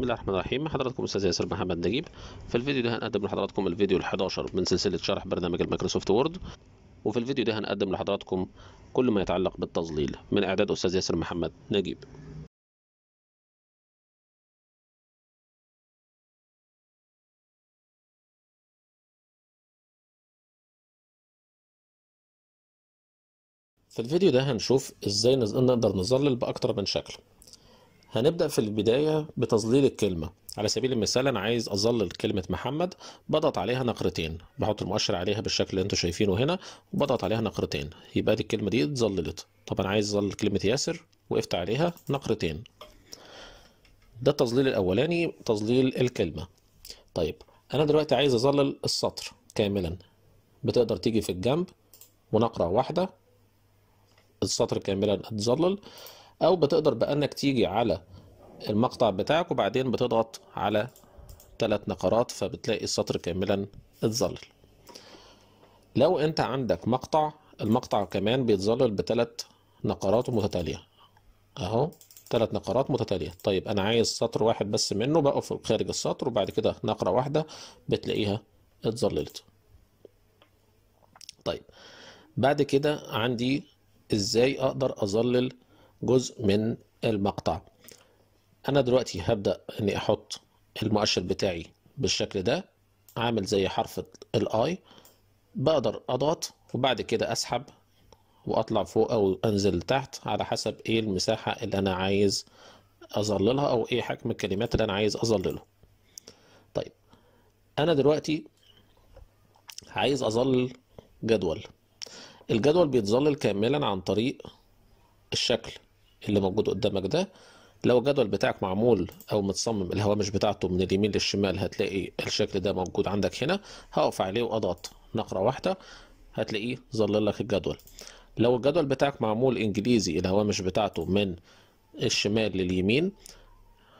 بسم الله الرحمن الرحيم حضراتكم استاذ ياسر محمد نجيب في الفيديو ده هنقدم لحضراتكم الفيديو ال11 من سلسله شرح برنامج المايكروسوفت وورد وفي الفيديو ده هنقدم لحضراتكم كل ما يتعلق بالتظليل من اعداد استاذ ياسر محمد نجيب في الفيديو ده هنشوف ازاي نقدر نظلل باكتر من شكل هنبدأ في البداية بتظليل الكلمة على سبيل المثال أنا عايز أظلل كلمة محمد بضغط عليها نقرتين بحط المؤشر عليها بالشكل اللي أنتوا شايفينه هنا وبضغط عليها نقرتين يبقى دي الكلمة دي اتظللت طب أنا عايز أظلل كلمة ياسر وقفت عليها نقرتين ده التظليل الأولاني تظليل الكلمة طيب أنا دلوقتي عايز أظلل السطر كاملا بتقدر تيجي في الجنب ونقرة واحدة السطر كاملا اتظلل او بتقدر بانك تيجي على المقطع بتاعك وبعدين بتضغط على ثلاث نقرات فبتلاقي السطر كاملا اتظلل لو انت عندك مقطع المقطع كمان بيتظلل بثلاث نقرات متتاليه اهو ثلاث نقرات متتاليه طيب انا عايز سطر واحد بس منه بقف خارج السطر وبعد كده نقره واحده بتلاقيها اتظللت طيب بعد كده عندي ازاي اقدر اظلل جزء من المقطع انا دلوقتي هبدأ اني احط المؤشر بتاعي بالشكل ده عامل زي حرف الاي بقدر اضغط وبعد كده اسحب واطلع فوق او انزل تحت على حسب ايه المساحة اللي انا عايز اظللها او ايه حجم الكلمات اللي انا عايز اظلله طيب انا دلوقتي عايز اظلل جدول الجدول بيتظلل كاملا عن طريق الشكل اللي موجود قدامك ده لو الجدول بتاعك معمول او متصمم الهوامش بتاعته من اليمين للشمال هتلاقي الشكل ده موجود عندك هنا هقف عليه واضغط نقره واحده هتلاقيه ظل لك الجدول لو الجدول بتاعك معمول انجليزي الهوامش بتاعته من الشمال لليمين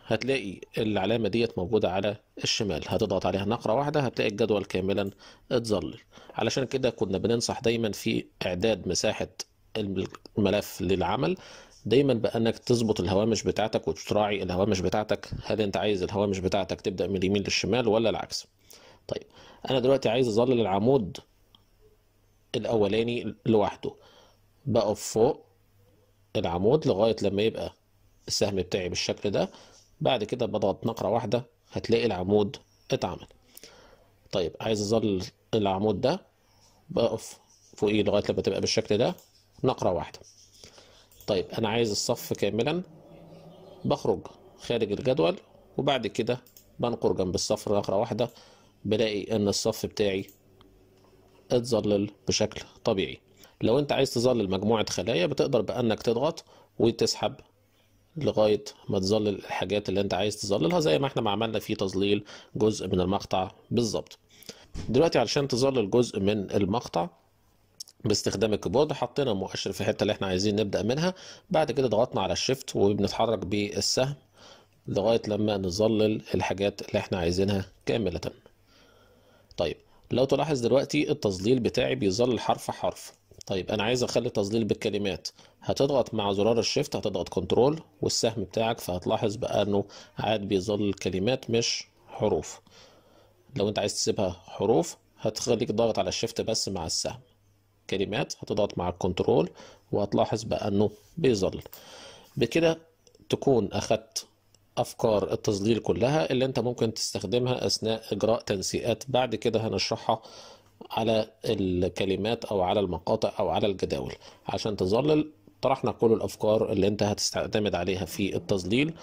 هتلاقي العلامة ديت موجودة على الشمال هتضغط عليها نقرة واحدة هتلاقي الجدول كاملا اتظلل علشان كده كنا بننصح دايما في إعداد مساحة الملف للعمل دايما بانك تظبط الهوامش بتاعتك وتراعي الهوامش بتاعتك هل انت عايز الهوامش بتاعتك تبدا من اليمين للشمال ولا العكس طيب انا دلوقتي عايز اظلل العمود الاولاني لوحده بقف فوق العمود لغايه لما يبقى السهم بتاعي بالشكل ده بعد كده بضغط نقره واحده هتلاقي العمود اتعمل طيب عايز اظلل العمود ده بقف فوقيه لغايه لما تبقى بالشكل ده نقره واحده طيب انا عايز الصف كاملا بخرج خارج الجدول وبعد كده بنقر جنب الصف نقرة واحدة بلاقي ان الصف بتاعي اتظلل بشكل طبيعي لو انت عايز تظلل مجموعة خلايا بتقدر بانك تضغط وتسحب لغاية ما تظلل الحاجات اللي انت عايز تظللها زي ما احنا ما عملنا في تظليل جزء من المقطع بالظبط دلوقتي علشان تظلل جزء من المقطع باستخدام الكيبورد حطينا المؤشر في الحته اللي احنا عايزين نبدا منها بعد كده ضغطنا على الشيفت وبنتحرك بالسهم لغايه لما نظلل الحاجات اللي احنا عايزينها كامله طيب لو تلاحظ دلوقتي التظليل بتاعي بيظلل حرف حرف طيب انا عايز اخلي تظليل بالكلمات هتضغط مع زرار الشيفت هتضغط كنترول والسهم بتاعك فهتلاحظ بقى انه عاد بيظلل كلمات مش حروف لو انت عايز تسيبها حروف هتخليك ضاغط على الشيفت بس مع السهم كلمات هتضغط مع الكنترول وهتلاحظ بأنه بيظل بكده تكون اخدت افكار التظليل كلها اللي انت ممكن تستخدمها اثناء اجراء تنسيقات بعد كده هنشرحها على الكلمات او على المقاطع او على الجداول عشان تظلل طرحنا كل الافكار اللي انت هتستعتمد عليها في التظليل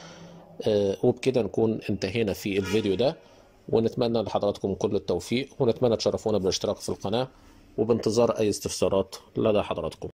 آه، وبكده نكون انتهينا في الفيديو ده ونتمنى لحضراتكم كل التوفيق ونتمنى تشرفونا بالاشتراك في القناه وبانتظار أي استفسارات لدى حضراتكم